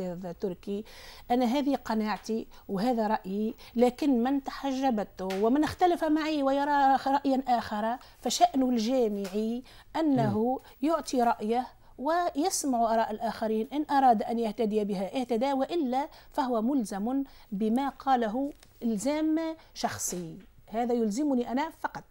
أستاذ تركي أنا هذه قناعتي وهذا رأيي لكن من تحجبت ومن اختلف معي ويرى رأيا آخر فشأن الجامعي أنه نعم. يعطي رأيه ويسمع آراء الآخرين إن أراد أن يهتدي بها اهتدى وإلا فهو ملزم بما قاله إلزام شخصي هذا يلزمني أنا فقط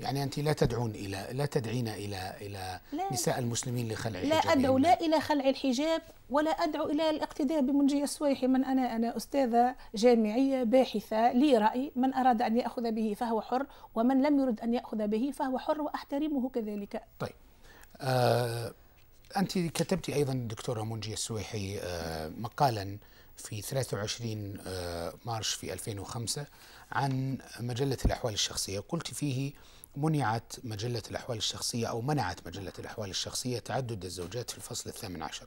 يعني أنت لا تدعون إلى لا تدعين إلى إلى لا نساء المسلمين لخلع الحجاب لا أدعو لا إلى خلع الحجاب ولا أدعو إلى الاقتداء بمنجي السويحي من أنا أنا أستاذة جامعية باحثة لي رأي من أراد أن يأخذ به فهو حر ومن لم يرد أن يأخذ به فهو حر وأحترمه كذلك طيب آه أنت كتبت أيضا دكتورة منجي السويحي آه مقالا في 23 آه، مارش في 2005 عن مجلة الأحوال الشخصية قلت فيه منعت مجلة الأحوال الشخصية أو منعت مجلة الأحوال الشخصية تعدد الزوجات في الفصل الثامن عشر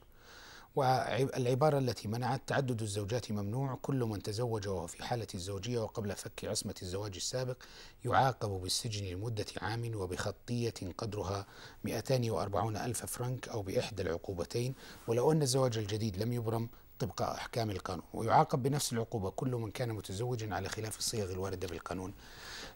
والعبارة التي منعت تعدد الزوجات ممنوع كل من تزوج وهو في حالة الزوجية وقبل فك عصمة الزواج السابق يعاقب بالسجن لمدة عام وبخطية قدرها 240 ألف فرنك أو بإحدى العقوبتين ولو أن الزواج الجديد لم يبرم طبق أحكام القانون ويعاقب بنفس العقوبة كل من كان متزوجا على خلاف الصيغ الواردة بالقانون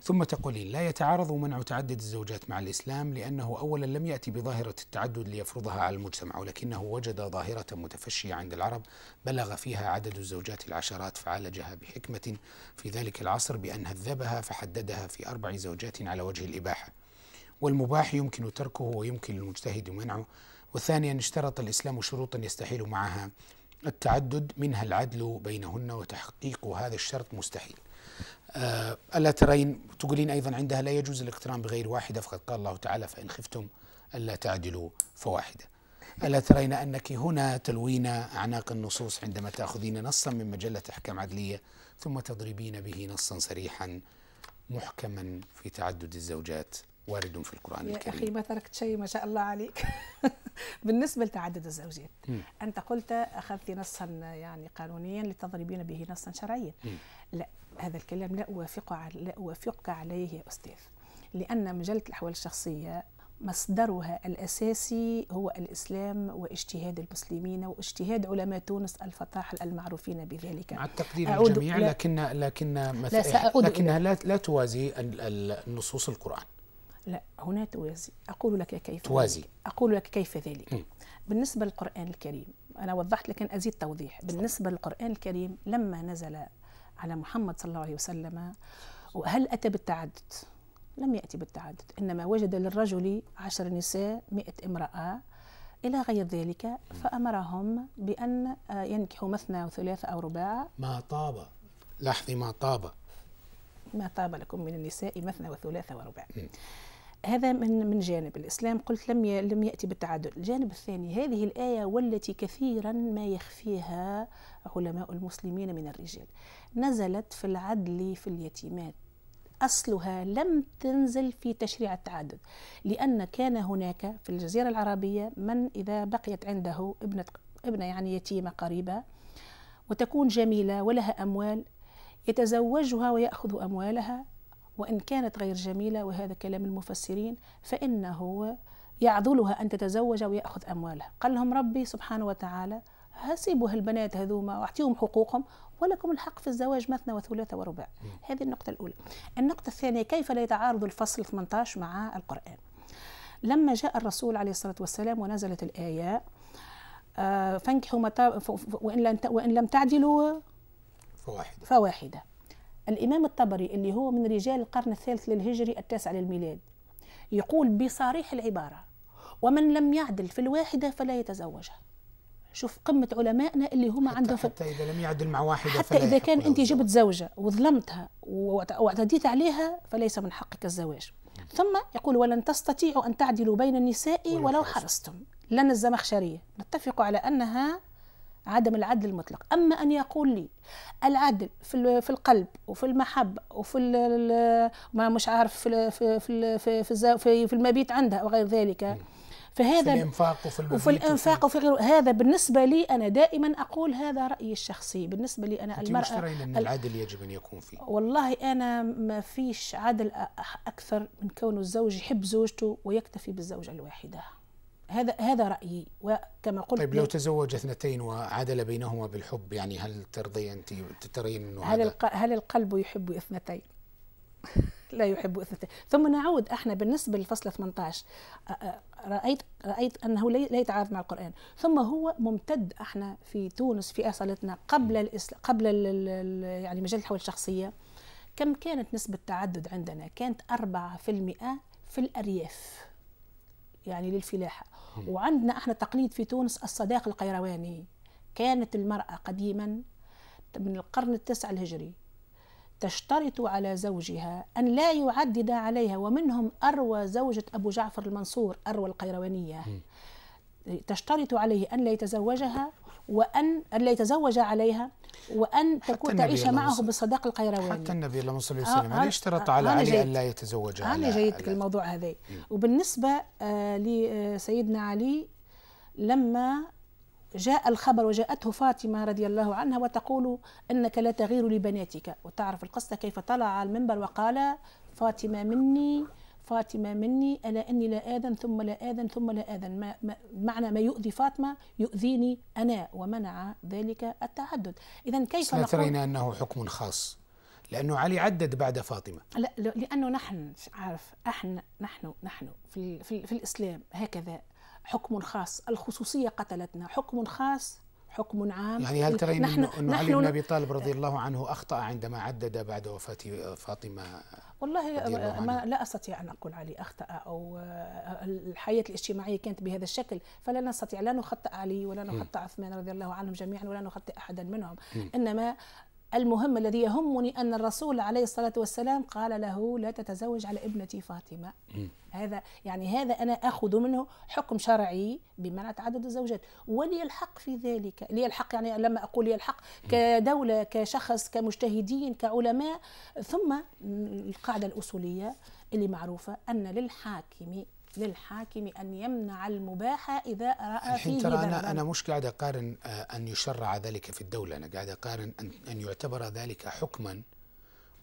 ثم تقولين لا يتعارض منع تعدد الزوجات مع الإسلام لأنه أولا لم يأتي بظاهرة التعدد ليفرضها على المجتمع ولكنه وجد ظاهرة متفشية عند العرب بلغ فيها عدد الزوجات العشرات فعالجها بحكمة في ذلك العصر بأن هذبها فحددها في أربع زوجات على وجه الإباحة والمباح يمكن تركه ويمكن للمجتهد منعه وثانيا اشترط الإسلام شروطا يستحيل معها التعدد منها العدل بينهن وتحقيق هذا الشرط مستحيل آه، ألا ترين تقولين أيضا عندها لا يجوز الاقتران بغير واحدة فقد قال الله تعالى فإن خفتم ألا تعدلوا فواحدة ألا ترين أنك هنا تلوين أعناق النصوص عندما تأخذين نصا من مجلة أحكام عدلية ثم تضربين به نصا صريحا محكما في تعدد الزوجات وارد في القرآن يا الكريم يا أخي ما تركت شيء ما شاء الله عليك بالنسبة لتعدد الزوجات م. أنت قلت أخذت نصا يعني قانونيا لتضربين به نصا شرعيا م. لا هذا الكلام لا أوافق لا أوافقك عليه يا أستاذ لأن مجلة الأحوال الشخصية مصدرها الأساسي هو الإسلام واجتهاد المسلمين واجتهاد علماء تونس الفطاحل المعروفين بذلك مع التقدير الجميع لكن لكن لا لكنها لا, لا توازي النصوص القرآن لا هنا توازي أقول لك كيف توازي ذلك. أقول لك كيف ذلك م. بالنسبة للقرآن الكريم أنا وضحت لكن أزيد توضيح بالنسبة للقرآن الكريم لما نزل على محمد صلى الله عليه وسلم وهل أتى بالتعدد لم يأتي بالتعدد إنما وجد للرجل عشر نساء مئة امرأة إلى غير ذلك فأمرهم بأن آه، ينكحوا مثنى وثلاثة أو رباع ما طاب لاحظي ما طاب ما طاب لكم من النساء مثنى وثلاثة ورباع م. هذا من من جانب الاسلام قلت لم لم ياتي بالتعدد الجانب الثاني هذه الايه والتي كثيرا ما يخفيها علماء المسلمين من الرجال. نزلت في العدل في اليتيمات أصلها لم تنزل في تشريع التعدد لأن كان هناك في الجزيرة العربية من إذا بقيت عنده ابنة, ابنة يعني يتيمة قريبة وتكون جميلة ولها أموال يتزوجها ويأخذ أموالها وإن كانت غير جميلة وهذا كلام المفسرين فإنه يعذلها أن تتزوج ويأخذ أموالها قال لهم ربي سبحانه وتعالى هسيبوا هالبنات هذوما واعطيهم حقوقهم ولكم الحق في الزواج مثنى وثلاث ورباع هذه النقطة الأولى النقطة الثانية كيف لا يتعارض الفصل 18 مع القرآن لما جاء الرسول عليه الصلاة والسلام ونزلت الآية آه، فانكحوا وإن لم تعدلوا فواحدة فواحدة الإمام الطبري اللي هو من رجال القرن الثالث للهجري التاسع للميلاد يقول بصريح العبارة ومن لم يعدل في الواحدة فلا يتزوجها شوف قمة علمائنا اللي هما حتى عندهم حتى إذا لم يعدل مع واحدة حتى إذا كان أنت جبت زوجة وظلمتها واعتديت عليها فليس من حقك الزواج ثم يقول ولن تستطيعوا أن تعدلوا بين النساء ولو حرصتم لن الزمخشرية نتفق على أنها عدم العدل المطلق أما أن يقول لي العدل في, في القلب وفي المحبة وفي ما مش عارف في, في, في, في, في, في المبيت عندها وغير ذلك فهذا في الانفاق وفي, وفي الانفاق وفي غيره هذا بالنسبه لي انا دائما اقول هذا رايي الشخصي بالنسبه لي انا المراه مش ترين ان العدل يجب ان يكون فيه والله انا ما فيش عدل اكثر من كونه الزوج يحب زوجته ويكتفي بالزوجه الواحده هذا هذا رايي وكما قلت طيب لو تزوج اثنتين وعدل بينهما بالحب يعني هل ترضي انت ترين انه هل هذا هل القلب يحب اثنتين؟ لا يحب اثنتين ثم نعود احنا بالنسبه للفصل 18 رايت رايت انه لا يتعارض مع القران ثم هو ممتد احنا في تونس في اصالتنا قبل الإسلام قبل ال يعني مجال الحول الشخصيه كم كانت نسبه التعدد عندنا كانت 4% في الارياف يعني للفلاحة وعندنا احنا تقليد في تونس الصداق القيرواني كانت المرأة قديما من القرن التاسع الهجري تشترط على زوجها أن لا يعدد عليها ومنهم أروى زوجة أبو جعفر المنصور أروى القيروانية تشترط عليه أن لا يتزوجها وأن أن لا يتزوج عليها وأن تكون تعيش معه بالصداق القيرواني حتى النبي اللهم صل آه، وسلم آه اشترط آه، على آه، علي أن لا يتزوجها أنا جيدك الموضوع هذا وبالنسبة آه لسيدنا علي لما جاء الخبر وجاءته فاطمة رضي الله عنها وتقول أنك لا تغير لبناتك وتعرف القصة كيف طلع على المنبر وقال فاطمة مني فاطمة مني ألا إني لا آذن ثم لا آذن ثم لا آذن ما ما معنى ما يؤذي فاطمة يؤذيني أنا ومنع ذلك التعدد إذا كيف نقول ترين أنه حكم خاص لأنه علي عدد بعد فاطمة لا لأنه نحن عارف احنا نحن نحن في, في, في الإسلام هكذا حكم خاص الخصوصية قتلتنا حكم خاص حكم عام يعني هل ترين نحن نحن علي بن ابي طالب رضي الله عنه اخطا عندما عدد بعد وفاه فاطمه والله ما لا استطيع ان اقول علي اخطا او آه، الحياه الاجتماعيه كانت بهذا الشكل فلا نستطيع لا نخطئ علي ولا نخطئ عثمان رضي الله عنهم جميعا ولا نخطئ احدا منهم م. انما المهم الذي يهمني أن الرسول عليه الصلاة والسلام قال له لا تتزوج على ابنتي فاطمة هذا يعني هذا أنا أخذ منه حكم شرعي بمعنى تعدد الزوجات ولي الحق في ذلك لي الحق يعني لما أقول لي الحق كدولة كشخص كمجتهدين كعلماء ثم القاعدة الأصولية اللي معروفة أن للحاكم للحاكم أن يمنع المباح إذا رأى فيه ترى أنا, أنا مش قاعد أقارن آه، أن يشرع ذلك في الدولة أنا قاعد أقارن أن, أن يعتبر ذلك حكما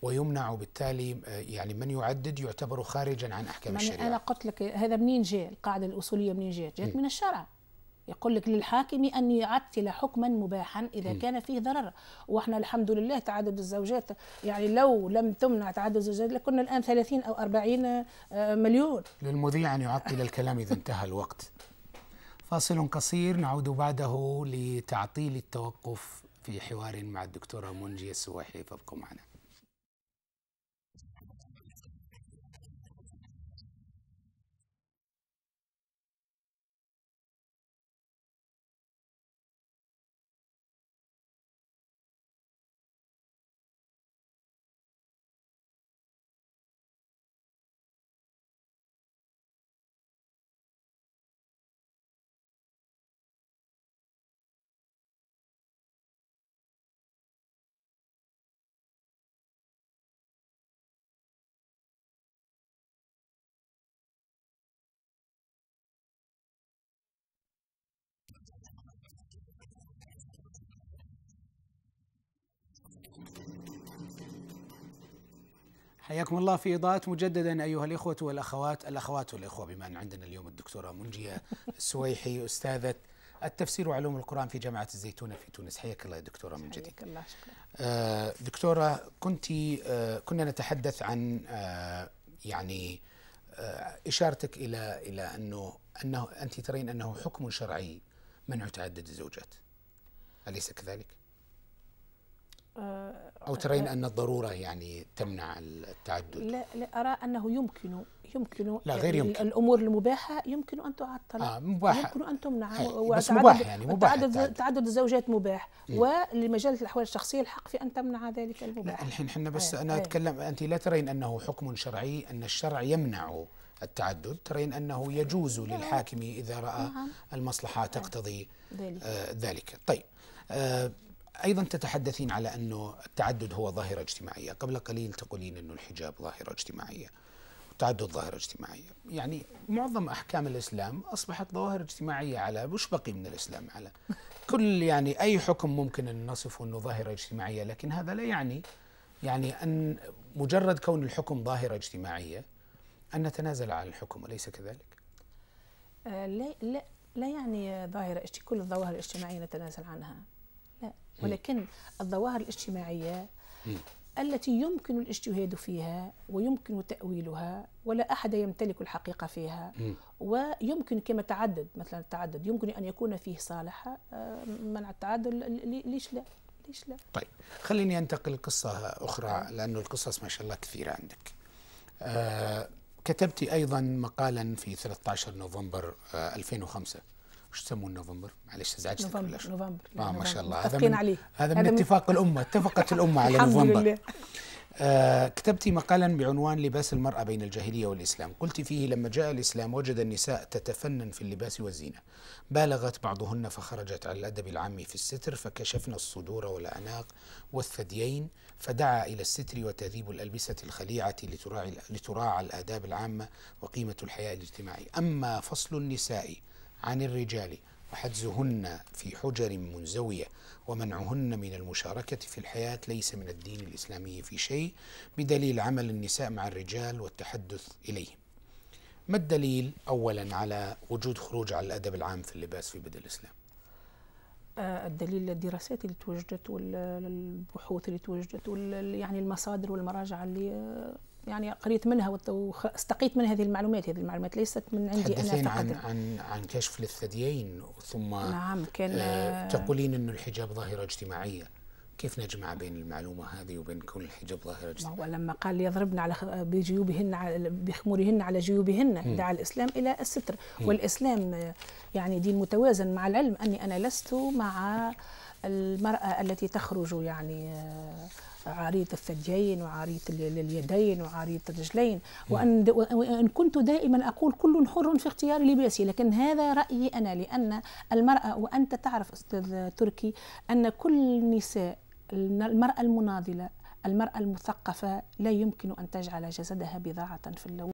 ويمنع بالتالي آه، يعني من يعدد يعتبر خارجا عن احكام الشريعه. انا قلت لك هذا منين جاء؟ القاعده الاصوليه منين جاء؟ جاءت من الشرع. يقول لك للحاكم أن يعطل حكما مباحا إذا م. كان فيه ضرر وإحنا الحمد لله تعدد الزوجات يعني لو لم تمنع تعدد الزوجات لكنا الآن 30 أو 40 آه، مليون للمذيع أن يعطل الكلام إذا انتهى الوقت فاصل قصير نعود بعده لتعطيل التوقف في حوار مع الدكتورة منجية السواحي فابقوا معنا حياكم الله في إضاءة مجددا أيها الإخوة والأخوات الأخوات والإخوة بما أن عندنا اليوم الدكتورة منجية السويحي أستاذة التفسير وعلوم القرآن في جامعة الزيتونة في تونس حياك الله يا دكتورة من جديد حياك الله شكرا آه، دكتورة كنت آه، كنا نتحدث عن آه، يعني إشارتك إلى إلى أنه أنه أنت ترين أنه حكم شرعي منع تعدد الزوجات أليس كذلك؟ آه، أو ترين أن الضرورة يعني تمنع التعدد؟ لا, لا أرى أنه يمكن يمكن لا غير يمكن الأمور المباحة يمكن أن تعطل آه مباحة يمكن أن تمنع بس مباح يعني مباح تعدد, تعدد, الزوجات مباح م. ولمجلة الأحوال الشخصية الحق في أن تمنع ذلك المباح الحين احنا بس آه، أنا آه. أتكلم أنت لا ترين أنه حكم شرعي أن الشرع يمنع التعدد ترين أنه يجوز للحاكم إذا رأى نعم. المصلحة تقتضي ذلك طيب ايضا تتحدثين على انه التعدد هو ظاهره اجتماعيه، قبل قليل تقولين انه الحجاب ظاهره اجتماعيه. التعدد ظاهرة اجتماعية يعني معظم أحكام الإسلام أصبحت ظواهر اجتماعية على وش بقي من الإسلام على كل يعني أي حكم ممكن أن نصفه أنه ظاهرة اجتماعية لكن هذا لا يعني يعني أن مجرد كون الحكم ظاهرة اجتماعية أن نتنازل عن الحكم أليس كذلك؟ آه لا لا لا يعني ظاهرة كل الظواهر الاجتماعية نتنازل عنها إيه. ولكن الظواهر الاجتماعية إيه. التي يمكن الاجتهاد فيها ويمكن تأويلها ولا أحد يمتلك الحقيقة فيها إيه. ويمكن كما تعدد مثلا التعدد يمكن أن يكون فيه صالح آه، منع التعدد ليش لا ليش لا طيب خليني أنتقل لقصة أخرى لأن القصص ما شاء الله كثيرة عندك آه كتبت أيضا مقالا في 13 نوفمبر آه 2005 وش تسمون نوفمبر؟ معلش ازعجتك نوفمبر كلش. نوفمبر لا اه ما شاء الله هذا من عليه. هذا من اتفاق الامه اتفقت الامه على نوفمبر الحمد لله آه كتبتي مقالا بعنوان لباس المرأة بين الجاهلية والإسلام قلت فيه لما جاء الإسلام وجد النساء تتفنن في اللباس والزينة بالغت بعضهن فخرجت على الأدب العام في الستر فكشفن الصدور والاناق والثديين فدعا إلى الستر وتهذيب الألبسة الخليعة لتراعي, لتراعى الآداب العامة وقيمة الحياة الاجتماعي أما فصل النساء عن الرجال وحجزهن في حجر منزوية ومنعهن من المشاركة في الحياة ليس من الدين الإسلامي في شيء بدليل عمل النساء مع الرجال والتحدث إليهم ما الدليل أولا على وجود خروج على الأدب العام في اللباس في بدء الإسلام آه، الدليل الدراسات اللي توجدت والبحوث اللي توجدت يعني المصادر والمراجع اللي آه، يعني قريت منها واستقيت من هذه المعلومات هذه المعلومات ليست من عندي انا فقط عن عن عن كشف للثديين ثم نعم كان آه تقولين انه الحجاب ظاهره اجتماعيه كيف نجمع بين المعلومة هذه وبين كل حجاب ظاهرة اجتماعية؟ لما قال يضربن على بجيوبهن على بخمورهن على جيوبهن دعا الإسلام إلى الستر والإسلام آه، يعني دين متوازن مع العلم أني أنا لست مع المرأة التي تخرج يعني آه، عارية الثديين وعارية اليدين وعارية الرجلين وأن, وأن كنت دائما أقول كل حر في اختيار لباسه لكن هذا رأيي أنا لأن المرأة وأنت تعرف أستاذ تركي أن كل النساء المرأة المناضلة المرأة المثقفة لا يمكن أن تجعل جسدها بضاعة في اللون